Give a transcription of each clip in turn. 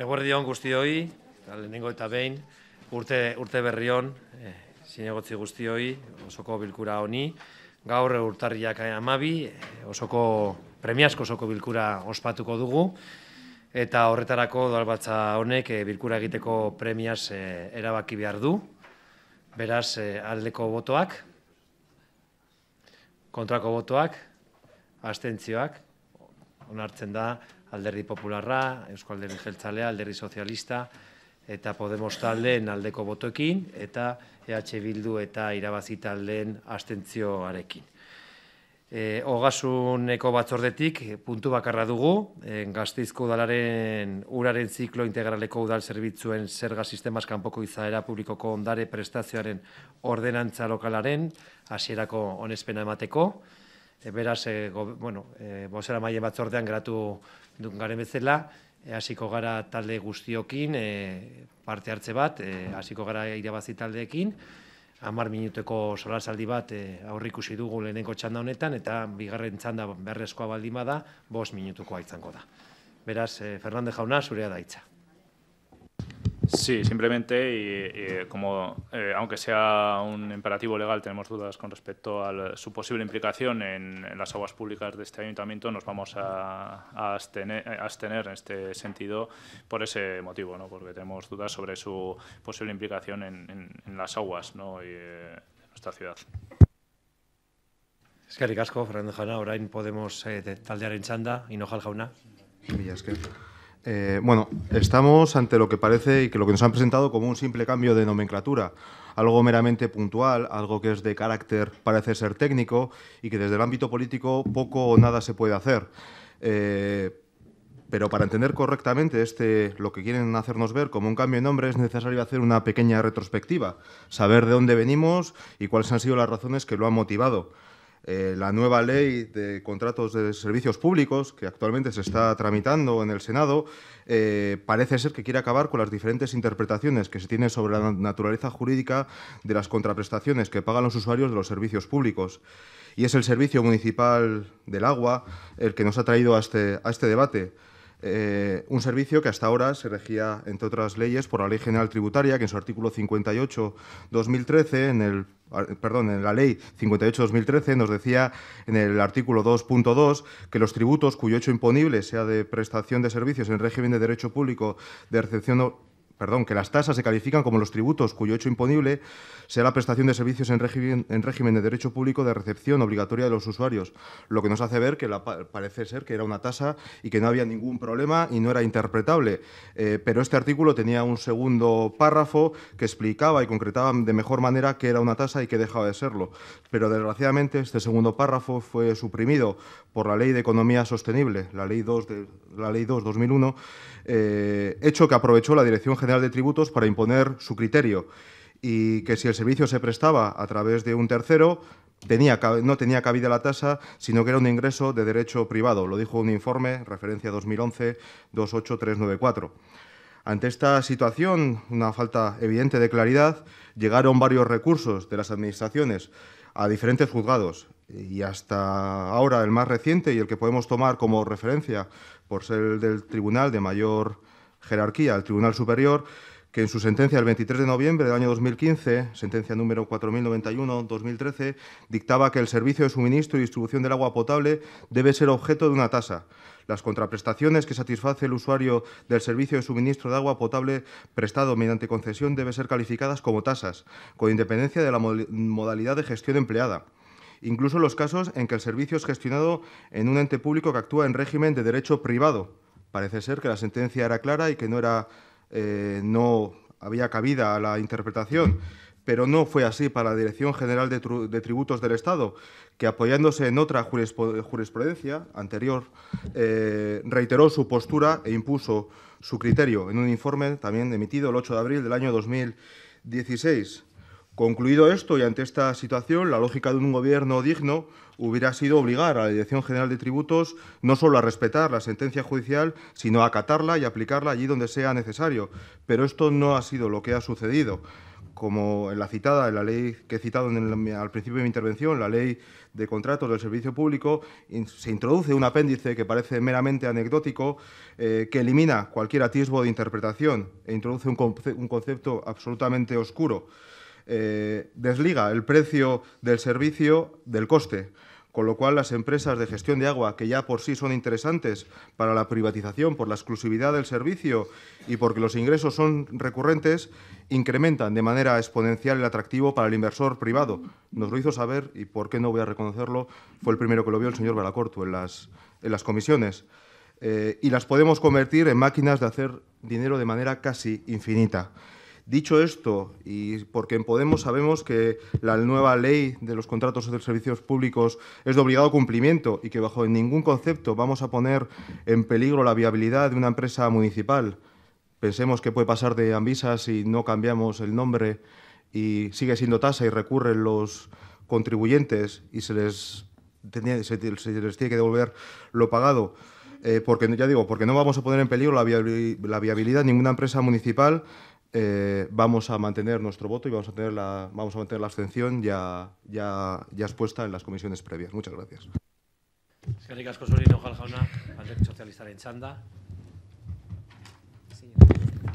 Eguerdi hon guztioi, eta lehenengo eta bein, urte, urte berri hon, e, eh, zinegotzi guztioi, osoko bilkura honi. Gaur urtarriak amabi, eh, osoko premiazko osoko bilkura ospatuko dugu, eta horretarako batza honek eh, bilkura egiteko premiaz e, erabaki behar du. Beraz, aldeko botoak, kontrako botoak, astentzioak, onartzen da alderdi popularra, Eusko Alderdi Jeltzalea, alderdi sozialista, eta Podemos taldeen aldeko botoekin, eta EH Bildu eta irabazi taldeen astentzioarekin. E, ogasuneko batzordetik puntu bakarra dugu, e, gazteizko udalaren uraren ziklo integraleko udal zerbitzuen zerga sistemaz kanpoko izaera publikoko ondare prestazioaren ordenantza lokalaren hasierako onespena emateko, Eh, beraz, e, go, bueno, e, eh, bozera maile batzordean geratu garen bezala, hasiko gara talde guztiokin e, parte hartze bat, e, hasiko gara irabazi taldeekin, hamar minuteko solasaldi bat e, aurrikusi dugu lehenengo txanda honetan, eta bigarren txanda berrezkoa baldin bada, bost minutuko aitzango da. Beraz, e, Fernande Jauna, zurea da itza. Sí, simplemente, y, como eh, aunque sea un imperativo legal, tenemos dudas con respecto a su posible implicación en, las aguas públicas de este ayuntamiento, nos vamos eh, a, abstener, en este sentido por ese motivo, ¿no? porque tenemos dudas sobre su posible implicación en, las aguas ¿no? Eh, de nuestra ciudad. Es que Fernando Jauna, ahora podemos taldear en y y jauna. es eh, bueno, estamos ante lo que parece y que lo que nos han presentado como un simple cambio de nomenclatura, algo meramente puntual, algo que es de carácter parece ser técnico y que desde el ámbito político poco o nada se puede hacer. Eh, pero para entender correctamente este, lo que quieren hacernos ver como un cambio de nombre es necesario hacer una pequeña retrospectiva, saber de dónde venimos y cuáles han sido las razones que lo han motivado. Eh, la nueva ley de contratos de servicios públicos que actualmente se está tramitando en el Senado eh, parece ser que quiere acabar con las diferentes interpretaciones que se tienen sobre la naturaleza jurídica de las contraprestaciones que pagan los usuarios de los servicios públicos. Y es el Servicio Municipal del Agua el que nos ha traído a este, este debate. Eh, un servicio que hasta ahora se regía, entre otras leyes, por la Ley General Tributaria, que en su artículo 58-2013, en el perdón, en la Ley 58-2013 nos decía en el artículo 2.2 que los tributos cuyo hecho imponible sea de prestación de servicios en régimen de derecho público de recepción perdón, que las tasas se califican como los tributos cuyo hecho imponible sea la prestación de servicios en régimen, de derecho público de recepción obligatoria de los usuarios, lo que nos hace ver que parece ser que era una tasa y que no había ningún problema y no era interpretable. Eh, pero este artículo tenía un segundo párrafo que explicaba y concretaba de mejor manera que era una tasa y que dejaba de serlo. Pero desgraciadamente este segundo párrafo fue suprimido por la Ley de Economía Sostenible, la Ley 2 de la Ley 2 2001, eh, hecho que aprovechó la Dirección General de Tributos para imponer su criterio y que si el servicio se prestaba a través de un tercero, tenía, no tenía cabida la tasa, sino que era un ingreso de derecho privado. Lo dijo un informe, referencia 2011-28394. Ante esta situación, una falta evidente de claridad, llegaron varios recursos de las administraciones a diferentes juzgados y hasta ahora el más reciente y el que podemos tomar como referencia por ser el del tribunal de mayor jerarquía el Tribunal Superior, que en su sentencia del 23 de noviembre del año 2015, sentencia número 4091-2013, dictaba que el servicio de suministro y distribución del agua potable debe ser objeto de una tasa. Las contraprestaciones que satisface el usuario del servicio de suministro de agua potable prestado mediante concesión deben ser calificadas como tasas, con independencia de la modalidad de gestión empleada incluso los casos en que el servicio es gestionado en un ente público que actúa en régimen de derecho privado, Parece ser que la sentencia era clara y que no, era, eh, no había cabida a la interpretación pero no fue así para la Dirección General de, Tributos del Estado, que apoyándose en otra jurisprudencia anterior, eh, reiteró su postura e impuso su criterio en un informe también emitido el 8 de abril del año 2016. Concluido esto y ante esta situación, la lógica de un gobierno digno hubiera sido obligar a la Dirección General de Tributos no solo a respetar la sentencia judicial, sino a acatarla y aplicarla allí donde sea necesario. Pero esto no ha sido lo que ha sucedido como en la citada, en la ley que he citado al principio de mi intervención, la ley de contratos del servicio público, se introduce un apéndice que parece meramente anecdótico, eh, que elimina cualquier atisbo de interpretación e introduce un, un concepto absolutamente oscuro. Eh, desliga el precio del servicio del coste, con lo cual las empresas de gestión de agua, que ya por sí son interesantes para la privatización, por la exclusividad del servicio y porque los ingresos son recurrentes, incrementan de manera exponencial el atractivo para el inversor privado. Nos lo hizo saber, y por qué no voy a reconocerlo, fue el primero que lo vio el señor Balacorto en las, comisiones. Eh, y las podemos convertir en máquinas de hacer dinero de manera casi infinita. Dicho esto, y porque en Podemos sabemos que la nueva ley de los contratos de servicios públicos es de obligado cumplimiento y que bajo ningún concepto vamos a poner en peligro la viabilidad de una empresa municipal, pensemos que puede pasar de amvisa si no cambiamos el nombre y sigue siendo tasa y recurren los contribuyentes y se les, tiene que devolver lo pagado. Eh, porque ya digo, porque no vamos a poner en peligro la, viabilidad de ninguna empresa municipal eh, vamos a mantener nuestro voto y vamos a, tener la, vamos a mantener la abstención ya, ya, ya expuesta en las comisiones previas. Muchas gracias.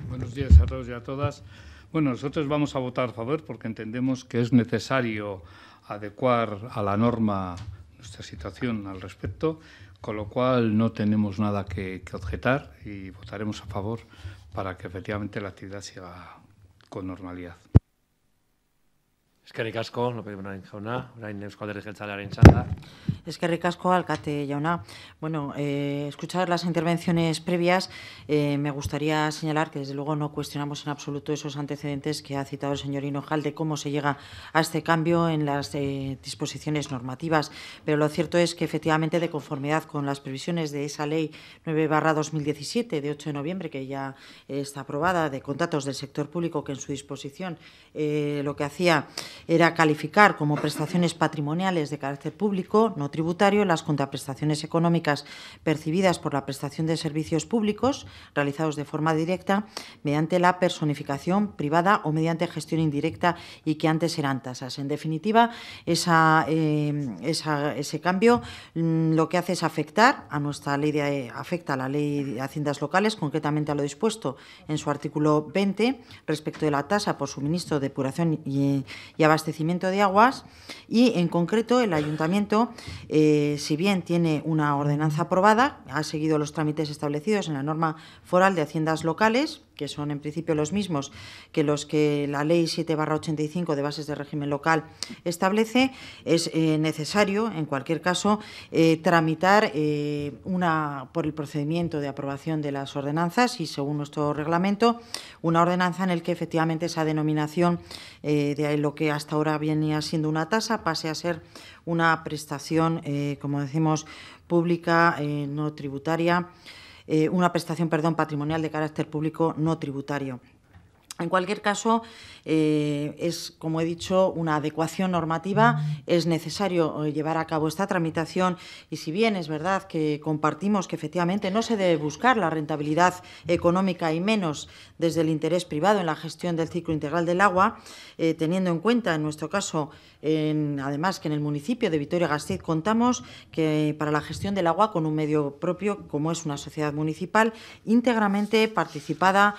Buenos días a todos y a todas. Bueno, nosotros vamos a votar a favor porque entendemos que es necesario adecuar a la norma nuestra situación al respecto, con lo cual no tenemos nada que, que objetar y votaremos a favor para que efectivamente la actividad siga con normalidad. Es que Ricasco, jauna, alcate Bueno, eh, escuchar las intervenciones previas, eh, me gustaría señalar que desde luego no cuestionamos en absoluto esos antecedentes que ha citado el señor Hinojal de cómo se llega a este cambio en las eh, disposiciones normativas, pero lo cierto es que efectivamente de conformidad con las previsiones de esa ley 9-2017 de 8 de noviembre, que ya está aprobada, de contratos del sector público, que en su disposición lo que hacía era calificar como prestaciones patrimoniales de carácter público, no tributario, las contraprestaciones económicas percibidas por la prestación de servicios públicos realizados de forma directa mediante la personificación privada o mediante gestión indirecta y que antes eran tasas. En definitiva, esa, eh, ese cambio mm, lo que hace es afectar a nuestra ley de, afecta a la ley de haciendas locales, concretamente a lo dispuesto en su artículo 20 respecto de la tasa por suministro, depuración y, y abastecimiento de aguas y, en concreto, el ayuntamiento, eh, si bien tiene una ordenanza aprobada, ha seguido los trámites establecidos en la norma foral de haciendas locales, que son en principio los mismos que los que la Ley 7-85 de bases de régimen local establece, es eh, necesario, en cualquier caso, eh, tramitar eh, una, por el procedimiento de aprobación de las ordenanzas y, según nuestro reglamento, una ordenanza en la que efectivamente esa denominación de lo que hasta ahora venía siendo una tasa pase a ser una prestación, como decimos, pública, no tributaria. Eh, una prestación perdón, patrimonial de carácter público no tributario. En cualquier caso, eh, es, como he dicho, una adecuación normativa. Es necesario eh, llevar a cabo esta tramitación y si bien es verdad que compartimos que efectivamente no se debe buscar la rentabilidad económica y menos desde el interés privado en la gestión del ciclo integral del agua, eh, teniendo en cuenta, en nuestro caso, además que en el municipio de Vitoria-Gasteiz contamos que para la gestión del agua con un medio propio, como es una sociedad municipal, íntegramente participada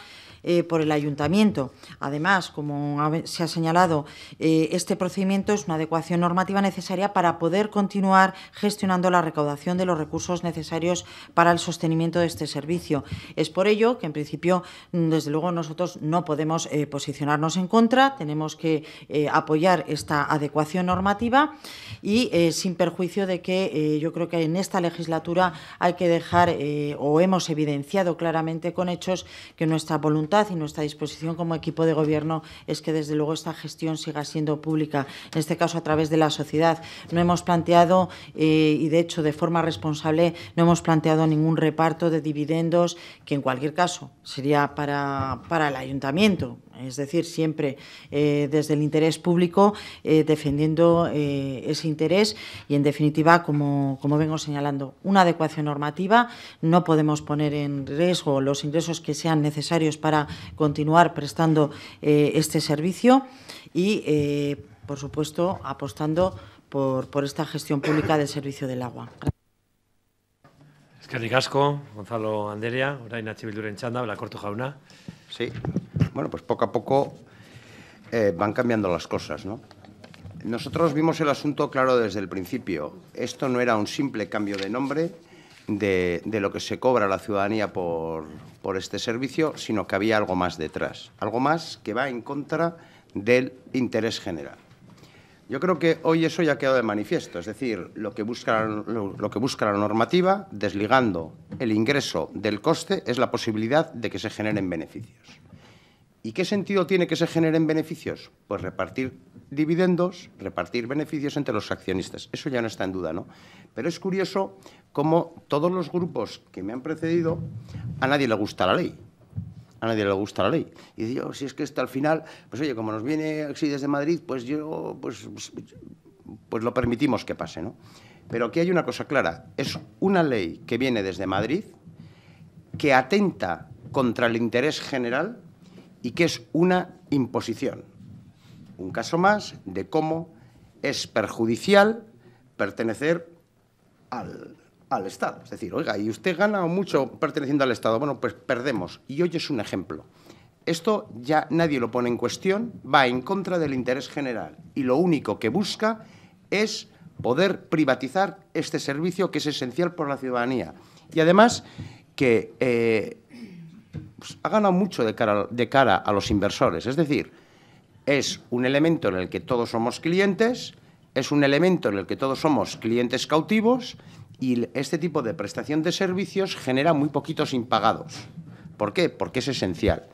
eh, por el ayuntamiento. Además, como se ha señalado, eh, este procedimiento es una adecuación normativa necesaria para poder continuar gestionando la recaudación de los recursos necesarios para el sostenimiento de este servicio. Es por ello que, en principio, mm, desde luego nosotros no podemos eh, posicionarnos en contra, tenemos que apoyar esta adecuación normativa y sin perjuicio de que yo creo que en esta legislatura hay que dejar o hemos evidenciado claramente con hechos que nuestra voluntad y nuestra disposición como equipo de gobierno es que desde luego esta gestión siga siendo pública, en este caso a través de la sociedad. No hemos planteado, eh, y de hecho de forma responsable, no hemos planteado ningún reparto de dividendos que en cualquier caso sería para, para el ayuntamiento, es decir, siempre eh, desde el interés público, eh, defendiendo ese interés y, en definitiva, como, como, vengo señalando, una adecuación normativa. No podemos poner en riesgo los ingresos que sean necesarios para continuar prestando eh, este servicio y, eh, por supuesto, apostando por, por, esta gestión pública del servicio del agua. que Gonzalo Anderea, orain atxibilduren habla jauna. Sí, bueno, pues poco a poco eh, van cambiando las cosas, ¿no? Nosotros vimos el asunto claro desde el principio. Esto no era un simple cambio de nombre, de, lo que se cobra a la ciudadanía por, este servicio, sino que había algo más detrás, algo más que va en contra del interés general. Yo creo que hoy eso ya ha quedado de manifiesto, es decir, lo que, lo que busca, la normativa, desligando el ingreso del coste, es la posibilidad de que se generen beneficios. ¿Y qué sentido tiene que se generen beneficios? Pues repartir dividendos, repartir beneficios entre los accionistas. Eso ya no está en duda, ¿no? Pero es curioso cómo todos los grupos que me han precedido, a nadie le gusta la ley. A nadie le gusta la ley. Y digo, oh, si es que esto al final, pues oye, como nos viene así desde Madrid, pues yo, pues, pues lo permitimos que pase, ¿no? Pero aquí hay una cosa clara. Es una ley que viene desde Madrid, que atenta contra el interés general y que es una imposición. Un caso más de cómo es perjudicial pertenecer al, Estado. Es decir, oiga, y usted gana mucho perteneciendo al Estado. Bueno, pues perdemos. Y hoy es un ejemplo. Esto ya nadie lo pone en cuestión, va en contra del interés general y lo único que busca es poder privatizar este servicio que es esencial por la ciudadanía. Y además que eh, pues, ha ganado mucho de cara, a los inversores. Es decir, es un elemento en el que todos somos clientes, es un elemento en el que todos somos clientes cautivos y este tipo de prestación de servicios genera muy poquitos impagados. ¿Por qué? Porque es esencial.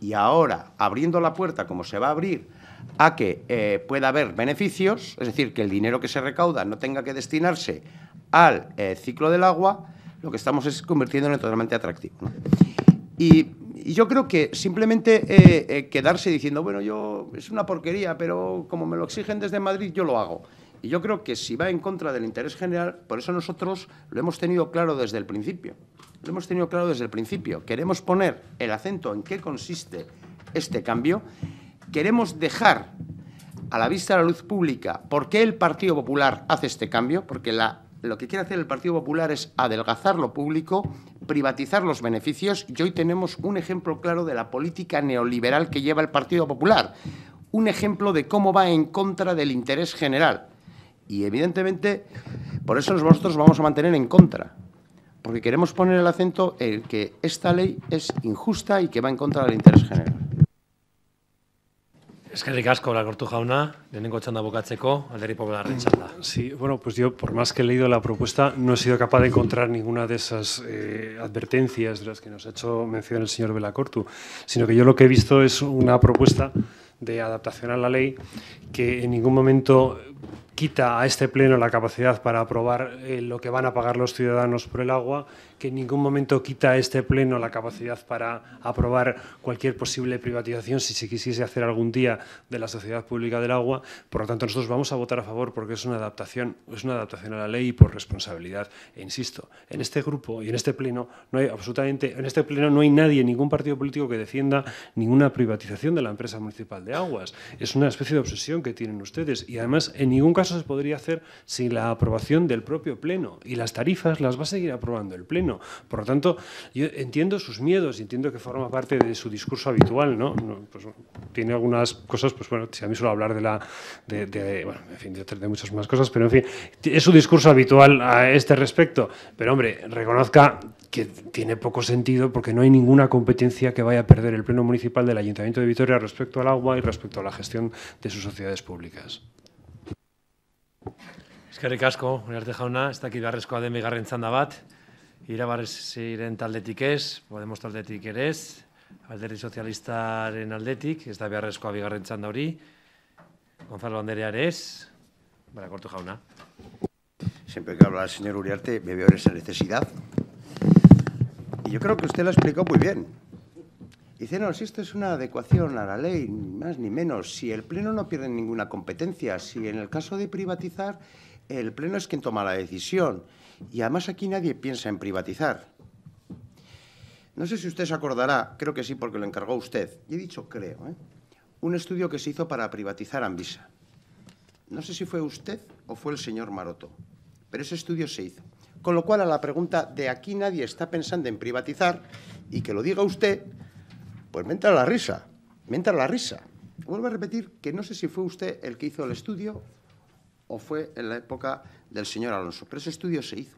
Y ahora, abriendo la puerta como se va a abrir a que eh, pueda haber beneficios, es decir, que el dinero que se recauda no tenga que destinarse al eh, ciclo del agua, lo que estamos es convirtiéndolo en totalmente atractivo. Y, yo creo que simplemente eh, eh, quedarse diciendo, bueno, yo es una porquería, pero como me lo exigen desde Madrid, yo lo hago. Y yo creo que si va en contra del interés general, por eso nosotros lo hemos tenido claro desde el principio. Lo hemos tenido claro desde el principio. Queremos poner el acento en qué consiste este cambio. Queremos dejar a la vista de la luz pública por qué el Partido Popular hace este cambio, porque lo que quiere hacer el Partido Popular es adelgazar lo público, privatizar los beneficios y hoy tenemos un ejemplo claro de la política neoliberal que lleva el Partido Popular, un ejemplo de cómo va en contra del interés general. Y evidentemente, por eso nosotros vamos a mantener en contra, porque queremos poner el acento en que esta ley es injusta y que va en contra del interés general. Es que Eskerrik asko, Lacortu jauna, lehenengo txanda al alderri la rechaza. Sí, bueno, pues yo, por más que he leído la propuesta, no he sido capaz de encontrar ninguna de esas eh, advertencias de las que nos ha hecho mención el señor Belacortu, sino que yo lo que he visto es una propuesta de adaptación a la ley que en ningún momento quita a este pleno la capacidad para aprobar eh, lo que van a pagar los ciudadanos por el agua, que en ningún momento quita a este pleno la capacidad para aprobar cualquier posible privatización si se quisiese hacer algún día de la sociedad pública del agua. Por lo tanto, nosotros vamos a votar a favor porque es una adaptación, es una adaptación a la ley y por responsabilidad. E insisto, en este grupo y en este pleno no hay absolutamente, en este pleno no hay nadie, ningún partido político que defienda ninguna privatización de la empresa municipal de aguas. Es una especie de obsesión que tienen ustedes y además en ningún caso se podría hacer sin la aprobación del propio Pleno y las tarifas las va a seguir aprobando el Pleno. Por lo tanto, yo entiendo sus miedos, y entiendo que forma parte de su discurso habitual, ¿no? Pues, tiene algunas cosas, pues bueno, si a mí suelo hablar de la... fin, de muchas más cosas, pero en fin, es su discurso habitual a este respecto. Pero hombre, reconozca que tiene poco sentido porque no hay ninguna competencia que vaya a perder el Pleno Municipal del Ayuntamiento de Vitoria respecto al agua y respecto a la gestión de sus sociedades públicas. Eskerrik asko, Uriarte jauna, ez dakit den bigarren txanda bat. Irabarrez ziren taldetik ez, Podemos taldetik ere ez, alderdi sozialistaren aldetik, ez da beharrezkoa bigarren txanda hori. Gonzalo Anderea ere ez, bera kortu jauna. Siempre que habla el señor Uriarte, me veo esa necesidad. Y yo creo que usted lo ha explicado muy bien. Dice, no, si esto es una adecuación a la ley, ni más ni menos. Si el Pleno no pierde ninguna competencia, si en el caso de privatizar, el Pleno es quien toma la decisión. Y además aquí nadie piensa en privatizar. No sé si usted se acordará, creo que sí, porque lo encargó usted. Y he dicho creo, ¿eh? Un estudio que se hizo para privatizar Anvisa. No sé si fue usted o fue el señor Maroto, pero ese estudio se hizo. Con lo cual, a la pregunta de aquí nadie está pensando en privatizar, y que lo diga usted, pues me entra la risa, me entra la risa. Vuelvo a repetir que no sé si fue usted el que hizo el estudio o fue en la época del señor Alonso, pero ese estudio se hizo.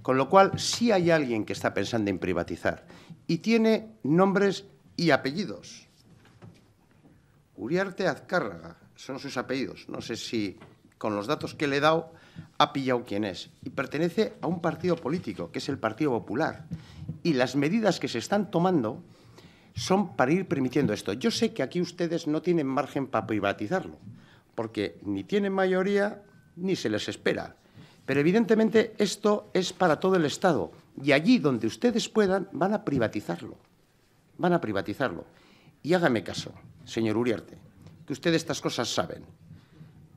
Con lo cual, sí hay alguien que está pensando en privatizar y tiene nombres y apellidos. Uriarte Azcárraga son sus apellidos. No sé si con los datos que le he dado ha pillado quién es. Y pertenece a un partido político, que es el Partido Popular. Y las medidas que se están tomando son para ir permitiendo esto. Yo sé que aquí ustedes no tienen margen para privatizarlo, porque ni tienen mayoría ni se les espera. Pero evidentemente esto es para todo el Estado y allí donde ustedes puedan van a privatizarlo. Van a privatizarlo. Y hágame caso, señor Uriarte, que ustedes estas cosas saben.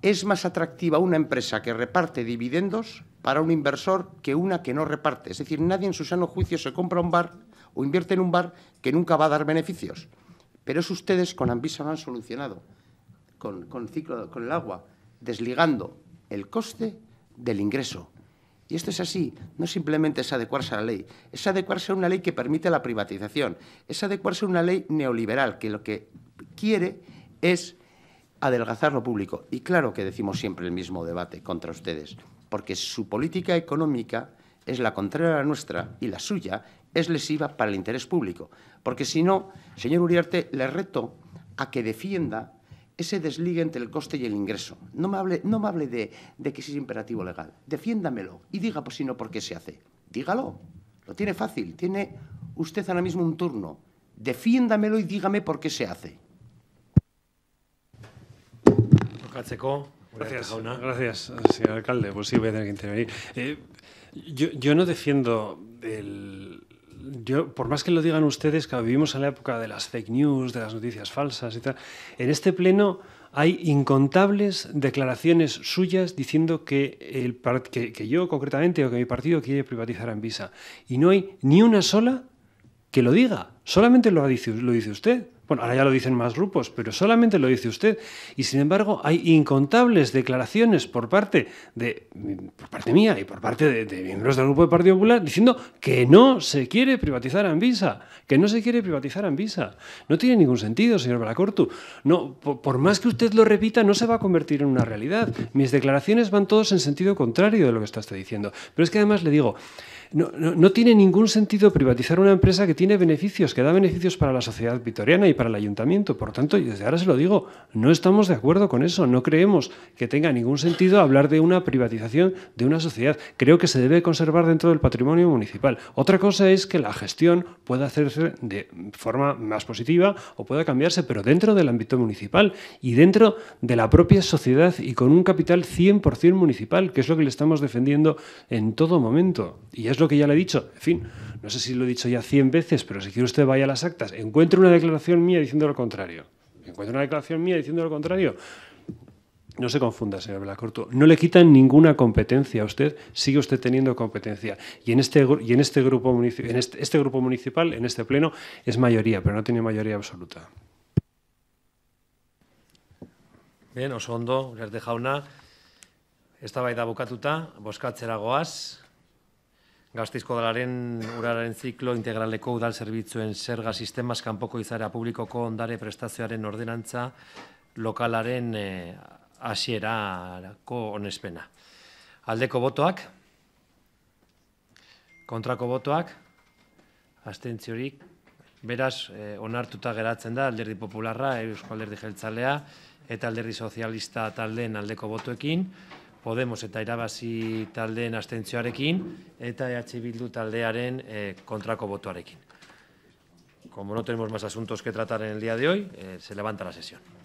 Es más atractiva una empresa que reparte dividendos para un inversor que una que no reparte. Es decir, nadie en su sano juicio se compra un bar o invierte en un bar que nunca va a dar beneficios. Pero eso ustedes con Anvisa lo han solucionado, con, ciclo, con el agua, desligando el coste del ingreso. Y esto es así, no simplemente es adecuarse a la ley, es adecuarse a una ley que permite la privatización, es adecuarse a una ley neoliberal que lo que quiere es adelgazar lo público. Y claro que decimos siempre el mismo debate contra ustedes, porque su política económica es la contraria a la nuestra y la suya es lesiva para el interés público. Porque si no, señor Uriarte, le reto a que defienda ese desligue entre el coste y el ingreso. No me hable, no me hable de, de que es imperativo legal. Defiéndamelo y diga, pues si no, por qué se hace. Dígalo. Lo tiene fácil. Tiene usted ahora mismo un turno. Defiéndamelo y dígame por qué se hace. Gracias, señor alcalde. Pues sí, voy a tener que intervenir. Eh, yo, yo no defiendo el, por más que lo digan ustedes, que vivimos en la época de las fake news, de las noticias falsas y tal, en este pleno hay incontables declaraciones suyas diciendo que, que, yo concretamente o que mi partido quiere privatizar a Envisa. Y no hay ni una sola que lo diga, solamente lo dice usted. Bueno, ahora ya lo dicen más grupos, pero solamente lo dice usted. Y sin embargo, hay incontables declaraciones por parte de por parte mía y por parte de, miembros del grupo de Partido Popular diciendo que no se quiere privatizar Anvisa, que no se quiere privatizar Anvisa. No tiene ningún sentido, señor Balacortu. No, por, por más que usted lo repita, no se va a convertir en una realidad. Mis declaraciones van todos en sentido contrario de lo que está usted diciendo. Pero es que además le digo, no, tiene ningún sentido privatizar una empresa que tiene beneficios, que da beneficios para la sociedad vitoriana y para el ayuntamiento. Por tanto, y desde ahora se lo digo, no estamos de acuerdo con eso. No creemos que tenga ningún sentido hablar de una privatización de una sociedad. Creo que se debe conservar dentro del patrimonio municipal. Otra cosa es que la gestión pueda hacerse de forma más positiva o pueda cambiarse, pero dentro del ámbito municipal y dentro de la propia sociedad y con un capital 100% municipal, que es lo que le estamos defendiendo en todo momento. Y es lo que ya le he dicho. En fin, no sé si lo he dicho ya cien veces, pero si quiere usted vaya a las actas, encuentre una declaración mía diciendo lo contrario. Encuentre una declaración mía diciendo lo contrario. No se confunda, señor Belacorto. No le quitan ninguna competencia a usted, sigue usted teniendo competencia. Y en este, y en este, grupo, en este, este, grupo municipal, en este pleno, es mayoría, pero no tiene mayoría absoluta. Bien, Osondo, ondo, jauna, estaba bukatuta, boskatzera Gazteizko dalaren uraren ziklo integraleko udal zerbitzuen zerga sistemaz kanpoko izara publikoko ondare prestazioaren ordenantza lokalaren e, eh, asierarako onespena. Aldeko botoak? Kontrako botoak? Astentziorik? Beraz, eh, onartuta geratzen da alderdi popularra, eusko alderdi jeltzalea, eta alderdi sozialista taldeen aldeko botoekin, Podemos eta irabazi taldeen astentzioarekin eta EH Bildu taldearen eh, kontrako botuarekin. Como no tenemos más asuntos que tratar en el día de hoy, eh, se levanta la sesión.